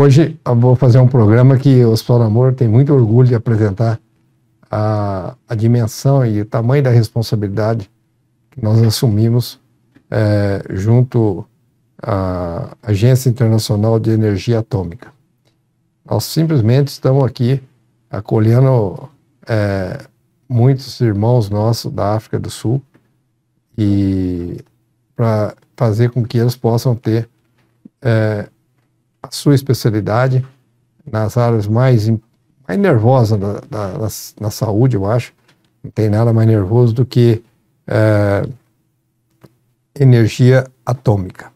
hoje eu vou fazer um programa que o Hospital Amor tem muito orgulho de apresentar a, a dimensão e o tamanho da responsabilidade que nós assumimos é, junto à Agência Internacional de Energia Atômica. Nós simplesmente estamos aqui acolhendo é, muitos irmãos nossos da África do Sul e para fazer com que eles possam ter é, a sua especialidade nas áreas mais, mais nervosas da, da, da, na saúde, eu acho. Não tem nada mais nervoso do que é, energia atômica.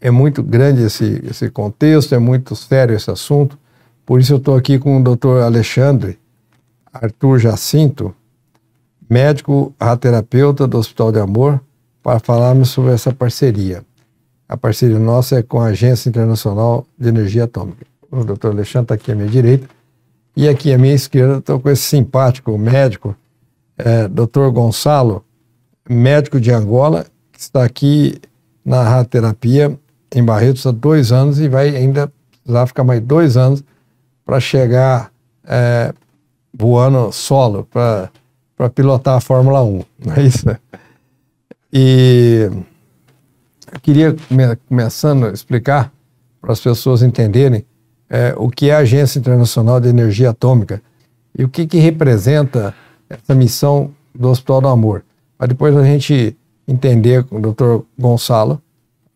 É muito grande esse, esse contexto, é muito sério esse assunto. Por isso eu estou aqui com o Dr. Alexandre Arthur Jacinto, médico terapeuta do Hospital de Amor, para falarmos sobre essa parceria. A parceria nossa é com a Agência Internacional de Energia Atômica. O doutor Alexandre está aqui à minha direita. E aqui à minha esquerda estou com esse simpático médico, é, doutor Gonçalo, médico de Angola, que está aqui na radioterapia em Barretos há dois anos e vai ainda precisar ficar mais dois anos para chegar é, voando solo, para pilotar a Fórmula 1, não é isso? Né? E queria, começando, a explicar para as pessoas entenderem é, o que é a Agência Internacional de Energia Atômica e o que, que representa essa missão do Hospital do Amor. Para depois a gente entender com o doutor Gonçalo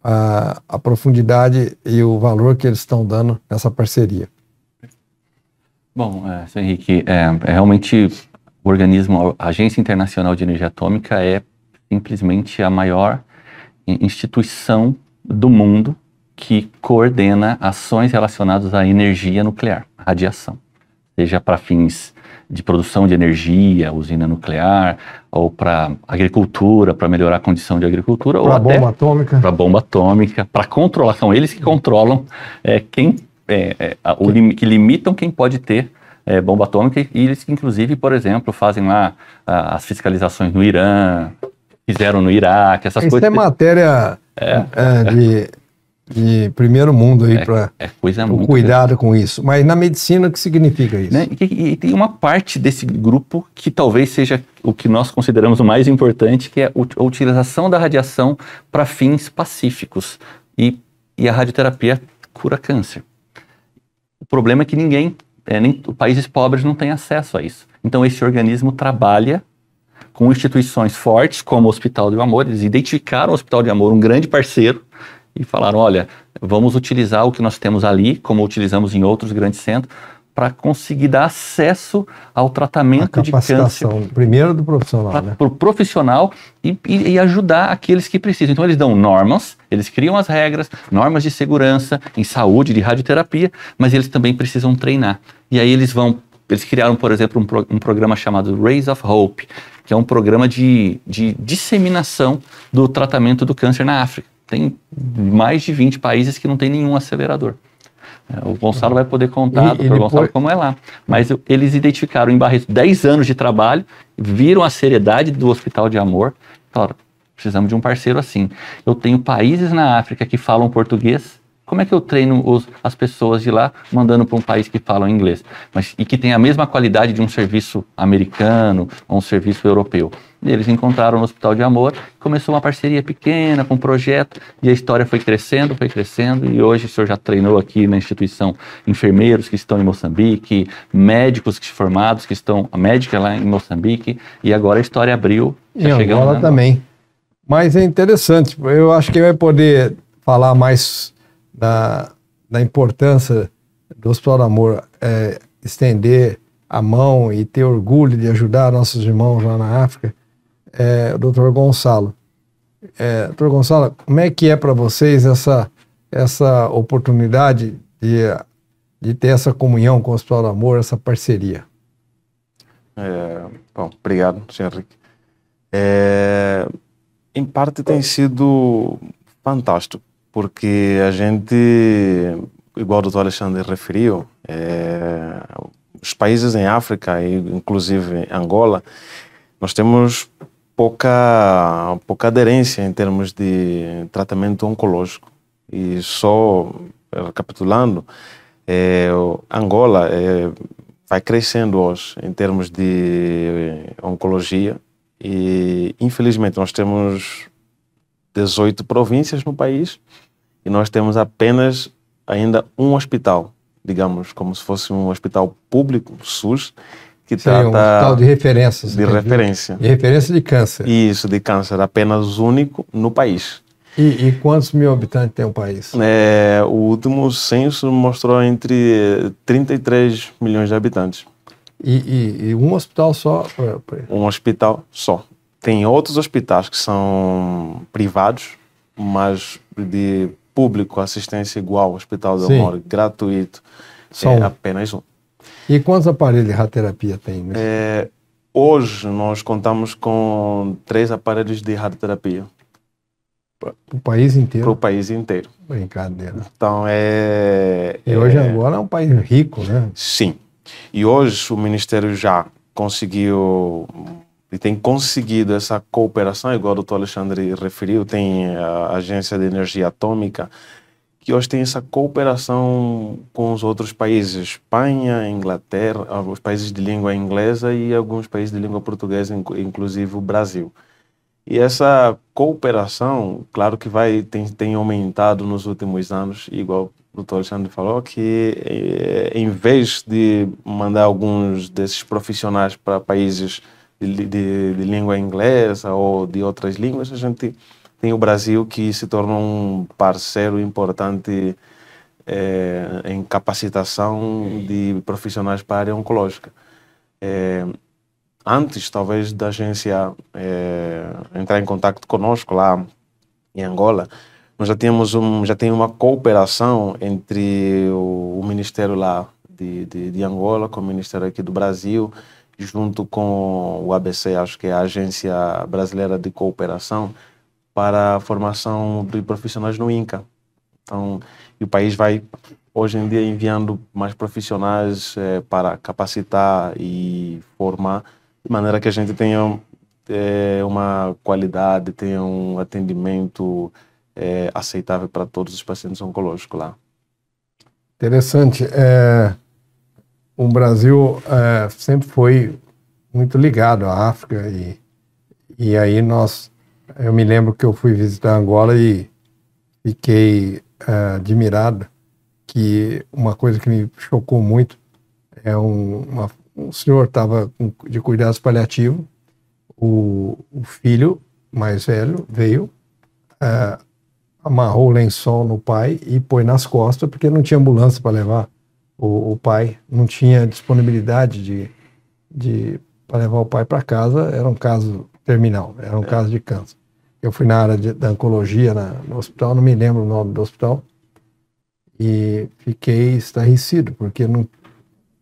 a, a profundidade e o valor que eles estão dando nessa parceria. Bom, é, senhor Henrique, é, é realmente o organismo, a Agência Internacional de Energia Atômica é simplesmente a maior instituição do mundo que coordena ações relacionadas à energia nuclear, radiação, seja para fins de produção de energia, usina nuclear, ou para agricultura, para melhorar a condição de agricultura, pra ou bomba até atômica. para bomba atômica, para controlar, são eles que controlam é, quem é, é, a, o que limitam quem pode ter é, bomba atômica e eles inclusive, por exemplo, fazem lá a, as fiscalizações no Irã, fizeram no Iraque, essas Isso é coisas. Isso é matéria é. de de primeiro mundo aí é, para é cuidado com isso. Mas na medicina, o que significa isso? Né? E, e, tem uma parte desse grupo que talvez seja o que nós consideramos o mais importante, que é a utilização da radiação para fins pacíficos. E, e a radioterapia cura câncer. O problema é que ninguém, é, nem países pobres não têm acesso a isso. Então esse organismo trabalha com instituições fortes como o Hospital do Amor. Eles identificaram o Hospital do Amor, um grande parceiro, e falaram: olha, vamos utilizar o que nós temos ali, como utilizamos em outros grandes centros, para conseguir dar acesso ao tratamento de câncer. Primeiro do profissional, pra, né? Para o profissional e, e, e, ajudar aqueles que precisam. Então, eles dão normas, eles criam as regras, normas de segurança, em saúde, de radioterapia, mas eles também precisam treinar. E aí eles vão. Eles criaram, por exemplo, um, pro, um programa chamado Rays of Hope, que é um programa de, de disseminação do tratamento do câncer na África. Tem mais de 20 países que não tem nenhum acelerador. É, o Gonçalo vai poder contar, e, Gonçalo, como é lá. Mas eles identificaram em Barreto 10 anos de trabalho, viram a seriedade do Hospital de Amor. Claro, precisamos de um parceiro assim. Eu tenho países na África que falam português, como é que eu treino os, as pessoas de lá mandando para um país que fala inglês mas, e que tem a mesma qualidade de um serviço americano ou um serviço europeu? E eles encontraram no Hospital de Amor, começou uma parceria pequena com um projeto e a história foi crescendo, foi crescendo e hoje o senhor já treinou aqui na instituição enfermeiros que estão em Moçambique, médicos que formados que estão, a médica lá em Moçambique e agora a história abriu. Tá e chegando, Angola né? também. Mas é interessante, eu acho que vai poder falar mais da, da importância do Hospital do Amor é, estender a mão e ter orgulho de ajudar nossos irmãos lá na África, é, o doutor Gonçalo. É, doutor Gonçalo, como é que é para vocês essa, essa oportunidade de, de ter essa comunhão com o Hospital do Amor, essa parceria? É, bom, obrigado, senhor Henrique. É, em parte tem sido fantástico, porque a gente, igual o doutor Alexandre referiu, é, os países em África, inclusive Angola, nós temos pouca, pouca aderência em termos de tratamento oncológico. E só recapitulando, é, Angola é, vai crescendo hoje em termos de oncologia e infelizmente nós temos 18 províncias no país e nós temos apenas ainda um hospital, digamos, como se fosse um hospital público, SUS, que Sim, é trata... um hospital de referências De né? referência. De referência de câncer. Isso, de câncer, apenas único no país. E, e, quantos mil habitantes tem o país? É, o último censo mostrou entre 33 milhões de habitantes. E, e, e um hospital só? É, é. Um hospital só. Tem outros hospitais que são privados, mas de público, assistência igual, Hospital da amor, gratuito. Só é apenas um. E quantos aparelhos de radioterapia tem? É, hoje nós contamos com três aparelhos de radioterapia. Para o país inteiro? Para o país inteiro. Brincadeira. Então é. E é hoje é... agora é um país rico, né? Sim. E hoje o Ministério já conseguiu e tem conseguido essa cooperação, igual o doutor Alexandre referiu, tem a Agência de Energia Atômica, que hoje tem essa cooperação com os outros países, Espanha, Inglaterra, os países de língua inglesa e alguns países de língua portuguesa, inclusive o Brasil. E essa cooperação, claro que vai tem, tem aumentado nos últimos anos, igual o doutor Alexandre falou, que eh, em vez de mandar alguns desses profissionais para países de, de, língua inglesa ou de outras línguas, a gente tem o Brasil que se torna um parceiro importante é, em capacitação de profissionais para a área oncológica. É, antes, talvez, da agência é, entrar em contato conosco lá em Angola, nós já tínhamos um, já tem uma cooperação entre o, o Ministério lá de, de, de Angola com o Ministério aqui do Brasil, junto com o ABC, acho que é a Agência Brasileira de Cooperação, para a formação de profissionais no INCA. Então, e o país vai, hoje em dia, enviando mais profissionais é, para capacitar e formar, de maneira que a gente tenha é, uma qualidade, tenha um atendimento é, aceitável para todos os pacientes oncológicos lá. Interessante. É o Brasil é, sempre foi muito ligado à África e, e aí nós, eu me lembro que eu fui visitar Angola e fiquei é, admirado que uma coisa que me chocou muito é um, uma, um senhor estava de cuidados paliativos, o, o, filho mais velho veio, é, amarrou o lençol no pai e pôs nas costas porque não tinha ambulância para levar o, o pai não tinha disponibilidade de, de para levar o pai para casa, era um caso terminal, era um é. caso de câncer. Eu fui na área de, da oncologia na, no hospital, não me lembro o nome do hospital, e fiquei estarrecido, porque não,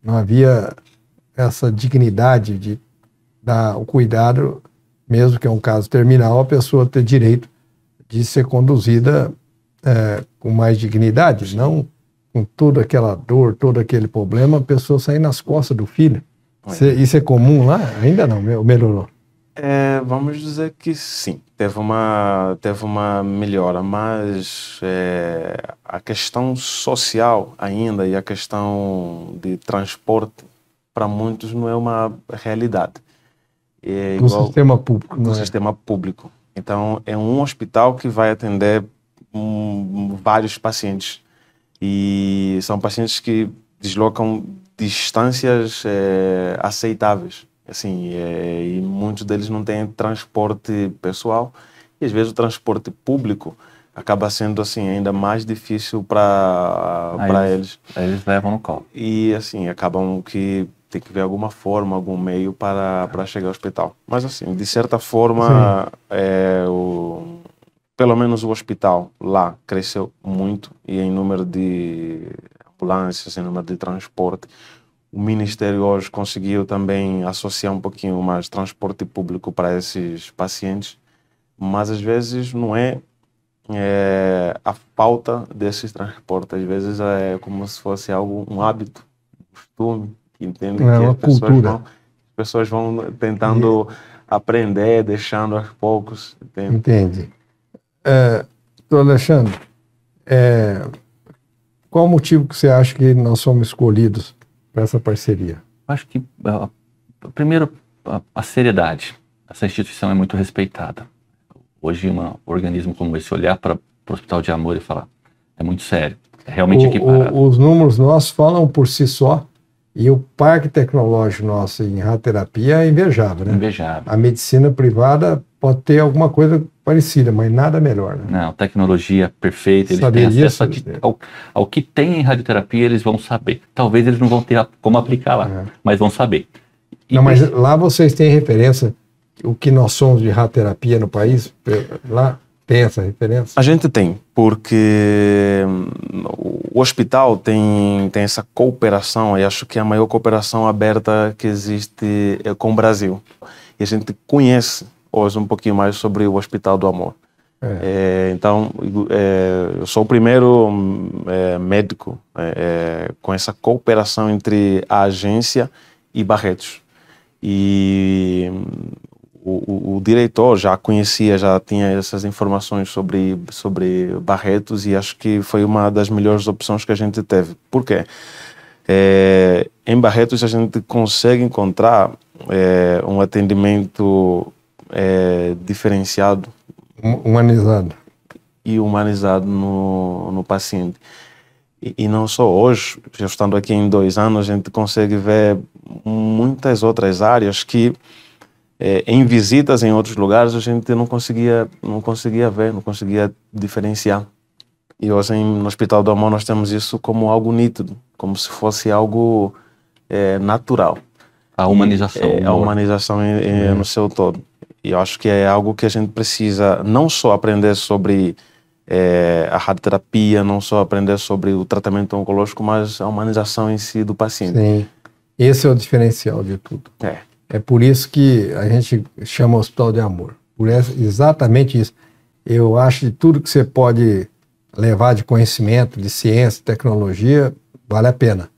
não havia essa dignidade de dar o cuidado, mesmo que é um caso terminal, a pessoa ter direito de ser conduzida é, com mais dignidade, não com toda aquela dor, todo aquele problema, a pessoa sair nas costas do filho. Cê, isso é comum lá? Ainda não, melhorou. É, vamos dizer que sim, teve uma, teve uma melhora, mas é, a questão social ainda e a questão de transporte para muitos não é uma realidade. É igual, no sistema público. No é? sistema público. Então é um hospital que vai atender um, vários pacientes e são pacientes que deslocam distâncias é, aceitáveis. Assim, é, e muitos deles não têm transporte pessoal e às vezes o transporte público acaba sendo assim ainda mais difícil para para eles. Eles levam no colo. E assim acabam que tem que ver alguma forma, algum meio para, para chegar ao hospital. Mas assim, de certa forma, Sim. é, o, pelo menos o hospital lá cresceu muito e em número de ambulâncias, em número de transporte. O Ministério hoje conseguiu também associar um pouquinho mais transporte público para esses pacientes, mas às vezes não é, é a falta desses transportes, às vezes é como se fosse algo, um hábito, um costume, entende? É que as pessoas, vão, as pessoas vão tentando e... aprender, deixando aos poucos. Entende? Entende. É, Alexandre, é, qual o motivo que você acha que nós somos escolhidos para essa parceria? Acho que, primeiro, a, a seriedade. Essa instituição é muito respeitada. Hoje, um organismo como esse olhar para o Hospital de Amor e falar é muito sério, é realmente o, equiparado. O, os números nossos falam por si só e o parque tecnológico nosso em radioterapia é invejável, né? Invejável. A medicina privada pode ter alguma coisa parecida, mas nada melhor. Né? Não, tecnologia perfeita, eles Saberia têm acesso ao, ao, que tem em radioterapia, eles vão saber. Talvez eles não vão ter como aplicar lá, é. mas vão saber. E não, mas lá vocês têm referência, o que nós somos de radioterapia no país, lá tem essa referência? A gente tem, porque hum, o hospital tem, tem essa cooperação, e acho que é a maior cooperação aberta que existe eh, com o Brasil. E a gente conhece depois um pouquinho mais sobre o Hospital do Amor. É. É, então, é, eu sou o primeiro hum, é, médico é, é, com essa cooperação entre a agência e Barretos. E hum, o, o, o, diretor já conhecia, já tinha essas informações sobre, sobre Barretos e acho que foi uma das melhores opções que a gente teve. Por quê? em Barretos a gente consegue encontrar um atendimento é, diferenciado. Hum, humanizado. E humanizado no, no paciente. E, e, não só hoje, já estando aqui em dois anos, a gente consegue ver muitas outras áreas que é, em visitas em outros lugares a gente não conseguia, não conseguia ver, não conseguia diferenciar. E hoje em, no Hospital do Amor nós temos isso como algo nítido, como se fosse algo é, natural. A humanização. E, é, a né? humanização é. no seu todo. E eu acho que é algo que a gente precisa não só aprender sobre é, a radioterapia, não só aprender sobre o tratamento oncológico, mas a humanização em si do paciente. Sim. Esse é o diferencial de tudo. É. É por isso que a gente chama o hospital de amor. Por essa, exatamente isso. Eu acho que tudo que você pode levar de conhecimento, de ciência, tecnologia, vale a pena.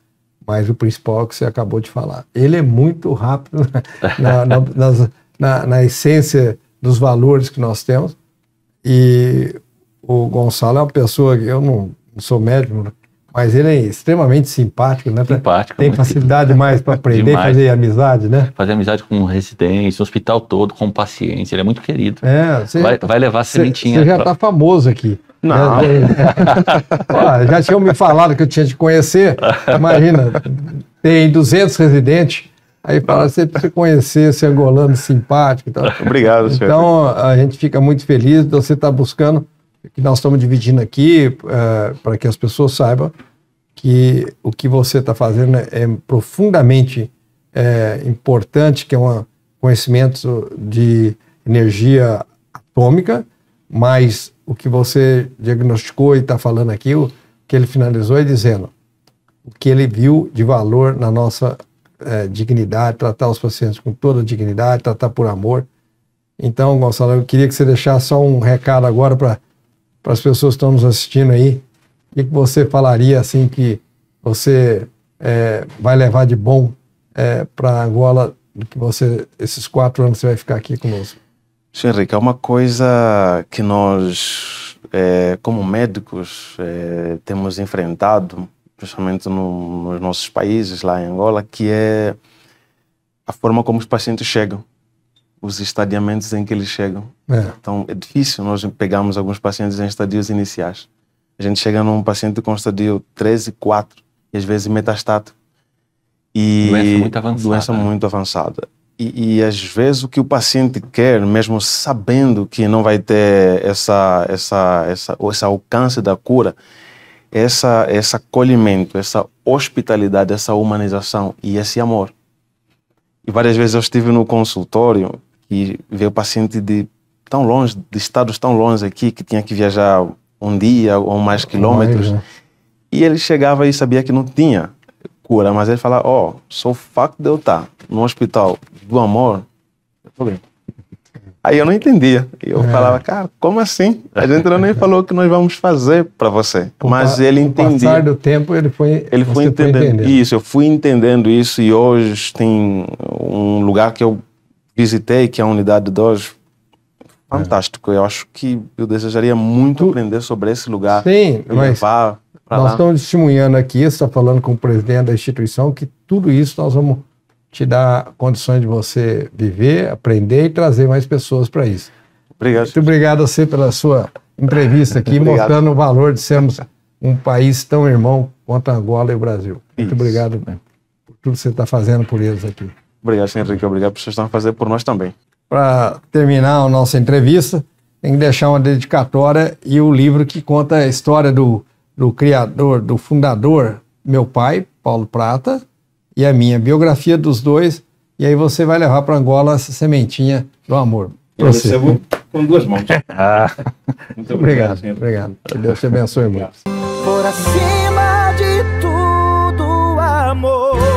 Mas o principal é o que você acabou de falar. Ele é muito rápido né? na, na, nas, na, na essência dos valores que nós temos. E o Gonçalo é uma pessoa que eu não, não sou médico, mas ele é extremamente simpático, né? Simpático. Tem facilidade mais para aprender, Demais. fazer amizade, né? Fazer amizade com residentes, hospital todo, com pacientes. Ele é muito querido. É, cê, vai, vai levar a sementinha. Você já está pra... Tá famoso aqui. Não. Né? já tinham me falado que eu tinha de conhecer. Imagina, tem 200 residentes Aí fala, você precisa conhecer esse é angolano simpático e tal. Obrigado, senhor. Então, a gente fica muito feliz de então você estar tá buscando, que nós estamos dividindo aqui, uh, eh, para que as pessoas saibam que o que você está fazendo é profundamente é, importante, que é um conhecimento de energia atômica, mas o que você diagnosticou e está falando aqui, o que ele finalizou é dizendo o que ele viu de valor na nossa é, dignidade, tratar os pacientes com toda dignidade, tratar por amor. Então, Gonçalo, eu queria que você deixasse só um recado agora para as pessoas que estão nos assistindo aí. O que, você falaria assim que você é, vai levar de bom é, para Angola que você esses quatro anos você vai ficar aqui conosco? Sim, Henrique, é uma coisa que nós, é, como médicos, é, temos enfrentado principalmente no, nos nossos países, lá em Angola, que é a forma como os pacientes chegam, os estadiamentos em que eles chegam. É. Então é difícil, nós pegamos alguns pacientes em estadios iniciais. A gente chega num paciente com estadio 3 e 4, e às vezes metastático. E doença muito avançada. Doença né? muito avançada. E, e, às vezes o que o paciente quer, mesmo sabendo que não vai ter essa, essa, essa, esse alcance da cura, essa, esse acolhimento, essa hospitalidade, essa humanização e esse amor. E várias vezes eu estive no consultório e veio paciente de tão longe, de estados tão longe aqui, que tinha que viajar um dia ou mais quilômetros. Mais, né? E ele chegava e sabia que não tinha cura, mas ele falava: Ó, oh, só o facto de eu estar no hospital do amor, eu estou bem. Aí eu não entendia. Eu é. falava, cara, como assim? A gente não nem falou o que nós vamos fazer para você. Por Mas ele entendia. Com o passar do tempo, ele foi, ele foi entendendo. foi entendendo. Isso, eu fui entendendo isso e hoje tem um lugar que eu visitei, que é a unidade 2. Fantástico. É. Eu acho que eu desejaria muito tu... aprender sobre esse lugar. Sim, mas nós lá. estamos testemunhando aqui, está falando com o presidente da instituição, que tudo isso nós vamos te dá condições de você viver, aprender e trazer mais pessoas para isso. Obrigado. Muito obrigado a você pela sua entrevista aqui, mostrando o valor de sermos um país tão irmão quanto Angola e o Brasil. Muito isso. obrigado por tudo que você está fazendo por eles aqui. Obrigado, senhor Henrique. Obrigado por vocês estão fazendo por nós também. Para terminar a nossa entrevista, tem que deixar uma dedicatória e o livro que conta a história do, do criador, do fundador, meu pai, Paulo Prata, e a minha. Biografia dos dois, e aí você vai levar para Angola essa sementinha do amor. Eu você. recebo com duas mãos. ah. Muito obrigado. Obrigado. obrigado. Que Deus te abençoe, irmão. Por acima de tudo, amor.